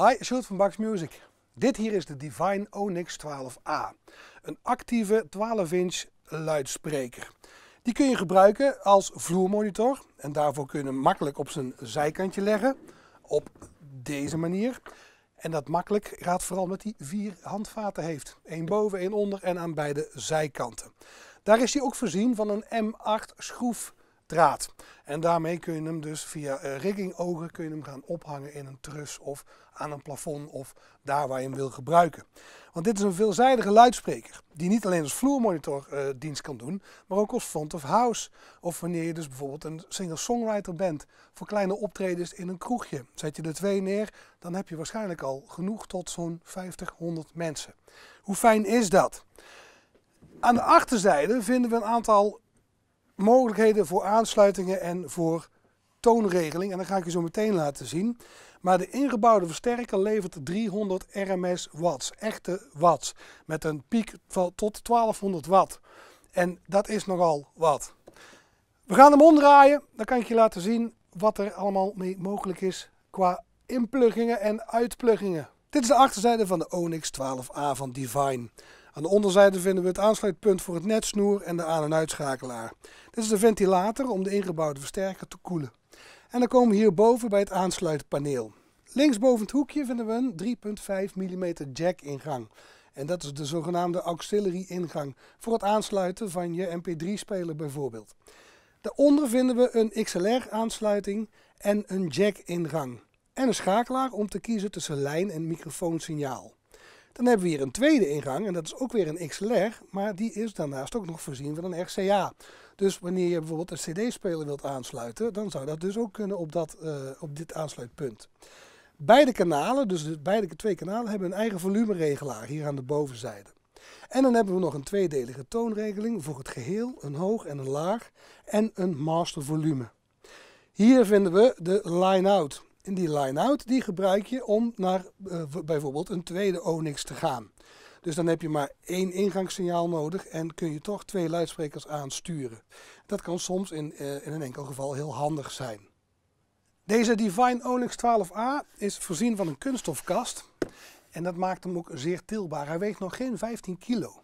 Hi, Sjoerd van Bax Music. Dit hier is de Divine Onyx 12A. Een actieve 12 inch luidspreker. Die kun je gebruiken als vloermonitor. En daarvoor kun je makkelijk op zijn zijkantje leggen. Op deze manier. En dat makkelijk gaat vooral met die vier handvaten heeft. één boven, één onder en aan beide zijkanten. Daar is hij ook voorzien van een M8 schroef draad. En daarmee kun je hem dus via rigging eh, riggingogen kun je hem gaan ophangen in een trus of aan een plafond of daar waar je hem wil gebruiken. Want dit is een veelzijdige luidspreker die niet alleen als vloermonitor eh, dienst kan doen, maar ook als front of house. Of wanneer je dus bijvoorbeeld een singer-songwriter bent voor kleine optredens in een kroegje. Zet je er twee neer, dan heb je waarschijnlijk al genoeg tot zo'n 50, 100 mensen. Hoe fijn is dat? Aan de achterzijde vinden we een aantal mogelijkheden voor aansluitingen en voor toonregeling. En dat ga ik je zo meteen laten zien. Maar de ingebouwde versterker levert 300 RMS watts, echte watts. Met een piek van tot 1200 watt. En dat is nogal wat. We gaan hem omdraaien. Dan kan ik je laten zien wat er allemaal mee mogelijk is qua inpluggingen en uitpluggingen. Dit is de achterzijde van de Onyx 12A van Divine. Aan de onderzijde vinden we het aansluitpunt voor het netsnoer en de aan- en uitschakelaar. Dit is de ventilator om de ingebouwde versterker te koelen. En dan komen we hierboven bij het aansluitpaneel. Linksboven het hoekje vinden we een 3,5 mm jack ingang. En dat is de zogenaamde auxiliary ingang voor het aansluiten van je mp3-speler bijvoorbeeld. Daaronder vinden we een XLR aansluiting en een jack ingang. En een schakelaar om te kiezen tussen lijn en microfoonsignaal. Dan hebben we hier een tweede ingang en dat is ook weer een XLR, maar die is daarnaast ook nog voorzien van een RCA. Dus wanneer je bijvoorbeeld een CD-speler wilt aansluiten, dan zou dat dus ook kunnen op, dat, eh, op dit aansluitpunt. Beide kanalen, dus beide twee kanalen, hebben een eigen volumeregelaar hier aan de bovenzijde. En dan hebben we nog een tweedelige toonregeling voor het geheel, een hoog en een laag en een master volume. Hier vinden we de line-out. En die line-out die gebruik je om naar eh, bijvoorbeeld een tweede Onyx te gaan. Dus dan heb je maar één ingangssignaal nodig en kun je toch twee luidsprekers aansturen. Dat kan soms in, eh, in een enkel geval heel handig zijn. Deze Divine Onyx 12A is voorzien van een kunststofkast. En dat maakt hem ook zeer tilbaar. Hij weegt nog geen 15 kilo.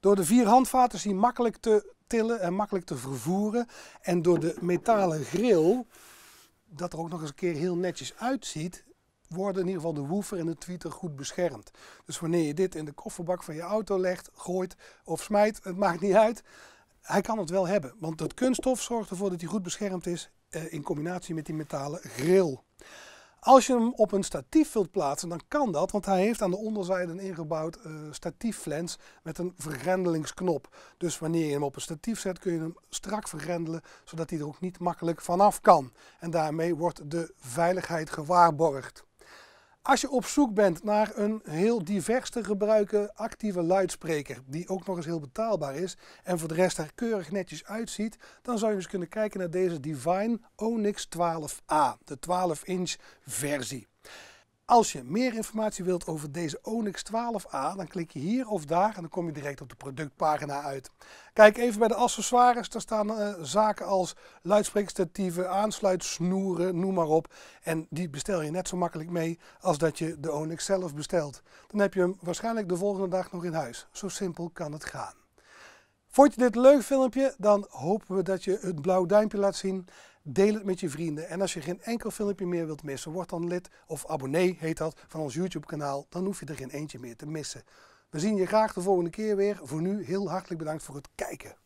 Door de vier handvaten is hij makkelijk te tillen en makkelijk te vervoeren. En door de metalen grill dat er ook nog eens een keer heel netjes uitziet, worden in ieder geval de woofer en de tweeter goed beschermd. Dus wanneer je dit in de kofferbak van je auto legt, gooit of smijt, het maakt niet uit. Hij kan het wel hebben, want dat kunststof zorgt ervoor dat hij goed beschermd is eh, in combinatie met die metalen grill. Als je hem op een statief wilt plaatsen, dan kan dat, want hij heeft aan de onderzijde een ingebouwd uh, eh, statiefflens met een vergrendelingsknop. Dus wanneer je hem op een statief zet, kun je hem strak vergrendelen, zodat hij er ook niet makkelijk vanaf kan. En daarmee wordt de veiligheid gewaarborgd. Als je op zoek bent naar een heel divers te gebruiken actieve luidspreker, die ook nog eens heel betaalbaar is en voor de rest er keurig netjes uitziet, dan zou je eens kunnen kijken naar deze Divine Onyx 12A, de 12-inch versie. Als je meer informatie wilt over deze Onyx 12a, dan klik je hier of daar en dan kom je direct op de productpagina uit. Kijk even bij de accessoires, daar staan eh, zaken als luidsprekstatieven, aansluitsnoeren, noem maar op. En die bestel je net zo makkelijk mee als dat je de Onyx zelf bestelt. Dan heb je hem waarschijnlijk de volgende dag nog in huis. Zo simpel kan het gaan. Vond je dit een leuk filmpje? Dan hopen we dat je het blauw duimpje laat zien. Deel het met je vrienden. En als je geen enkel filmpje meer wilt missen, word dan lid of abonnee heet dat van ons YouTube kanaal. Dan hoef je er geen eentje meer te missen. We zien je graag de volgende keer weer. Voor nu heel hartelijk bedankt voor het kijken.